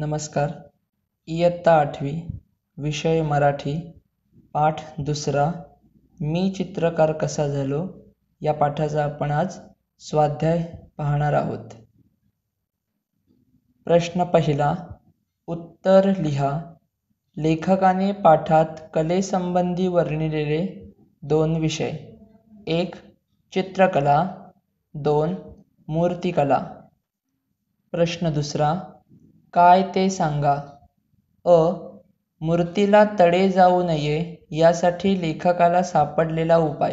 नमस्कार इयत्ता आठवी विषय मराठी पाठ दुसरा मी चित्रकार कसा झालो या पाठाचा आपण आज स्वाध्याय पाहणार आहोत प्रश्न पहिला उत्तर लिहा लेखकाने पाठात कलेसंबंधी वर्णिलेले दोन विषय एक चित्रकला दोन मूर्तिकला प्रश्न दुसरा काय ते सांगा अ मूर्तीला तडे जाऊ नये यासाठी लेखकाला सापडलेला उपाय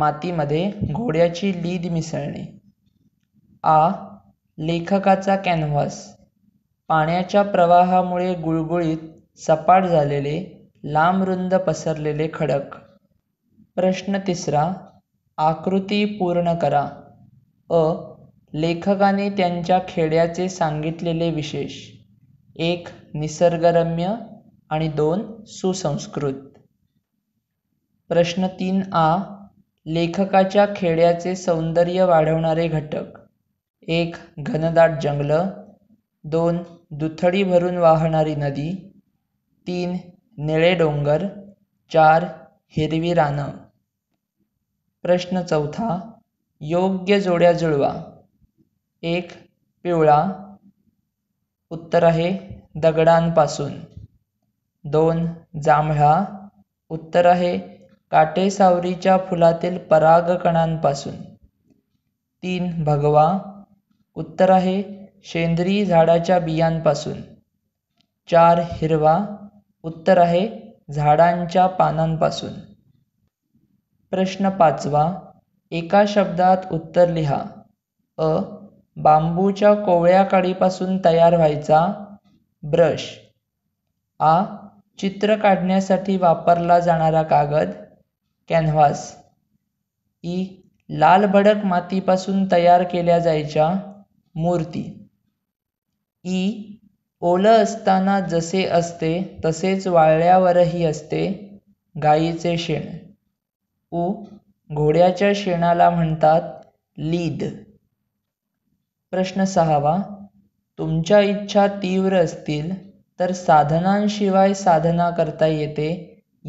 मातीमध्ये घोड्याची लीद मिसळणे आ लेखकाचा कॅनव्हास पाण्याच्या प्रवाहामुळे गुळगुळीत सपाट झालेले लांब रुंद पसरलेले खडक प्रश्न तिसरा आकृती पूर्ण करा अ लेखकाने त्यांच्या खेड्याचे सांगितलेले विशेष एक निसर्गरम्य आणि दोन सुसंस्कृत प्रश्न तीन आ लेखकाच्या खेड्याचे सौंदर्य वाढवणारे घटक एक घनदाट जंगल, दोन दुथडी भरून वाहणारी नदी तीन निळे डोंगर चार हिरवी रानं प्रश्न चौथा योग्य जोड्या जुळवा एक पिवळा उत्तर आहे दगडांपासून दोन जांभळा उत्तर आहे काटेसावरीच्या फुलातील परागकणांपासून तीन भगवा उत्तर आहे शेंद्री झाडाच्या बियांपासून चार हिरवा उत्तर आहे झाडांच्या पानांपासून प्रश्न पाचवा एका शब्दात उत्तर लिहा अ बांबूच्या कोवळ्या काडीपासून तयार व्हायचा ब्रश आ चित्र काढण्यासाठी वापरला जाणारा कागद कॅनव्हास ई लाल भडक मातीपासून तयार केल्या जायच्या मूर्ती ई ओलं असताना जसे असते तसेच वाळल्यावरही असते गाईचे शेण उ, घोड्याच्या शेणाला म्हणतात लीद प्रश्न सहावा तुमच्या इच्छा तीव्र असतील तर साधनांशिवाय साधना करता येते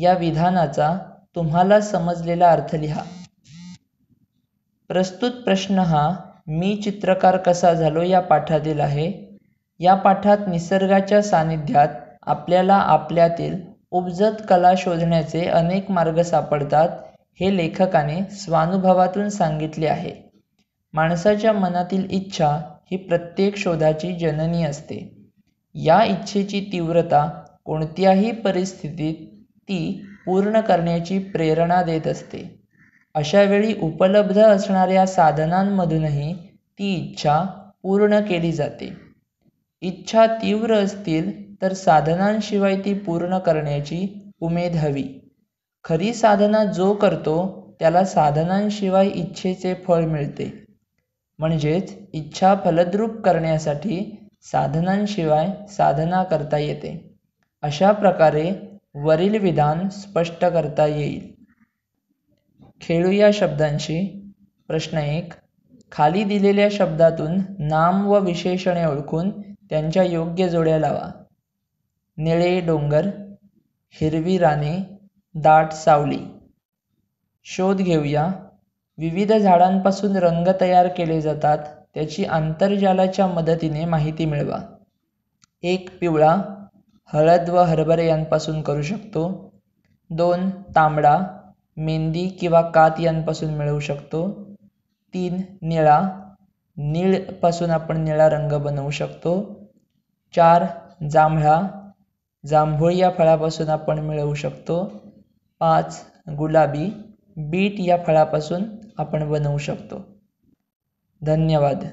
या विधानाचा तुम्हाला समजलेला अर्थ लिहा प्रस्तुत प्रश्न हा मी चित्रकार कसा झालो या पाठातील आहे या पाठात निसर्गाच्या सानिध्यात आपल्याला आपल्यातील उपजत कला शोधण्याचे अनेक मार्ग सापडतात हे लेखकाने स्वानुभवातून सांगितले आहे माणसाच्या मनातील इच्छा ही प्रत्येक शोधाची जननी असते या इच्छेची तीव्रता कोणत्याही परिस्थितीत ती पूर्ण करण्याची प्रेरणा देत असते अशावेळी उपलब्ध असणाऱ्या साधनांमधूनही ती इच्छा पूर्ण केली जाते इच्छा तीव्र असतील तर साधनांशिवाय ती पूर्ण करण्याची उमेद हवी खरी साधना जो करतो त्याला साधनांशिवाय इच्छेचे फळ मिळते म्हणजेच इच्छा फलद्रूप करण्यासाठी साधनांशिवाय साधना करता येते अशा प्रकारे वरील विधान स्पष्ट करता येईल खेळू या शब्दांशी प्रश्न एक खाली दिलेल्या शब्दातून नाम व विशेषणे ओळखून त्यांच्या योग्य जोड्या लावा निळे डोंगर हिरवी राणे दाट सावली शोध घेऊया विविध झाडांपासून रंग तयार केले जातात त्याची आंतरजालाच्या मदतीने माहिती मिळवा एक पिवळा हळद व हरभरे यांपासून करू शकतो दोन तांबडा मेंदी किंवा कात यांपासून मिळवू शकतो तीन निळा निळपासून आपण निळा रंग बनवू शकतो चार जांभळा जांभूळ या फळापासून आपण मिळवू शकतो पाच गुलाबी बीट या फळापासून आपण बनवू शकतो धन्यवाद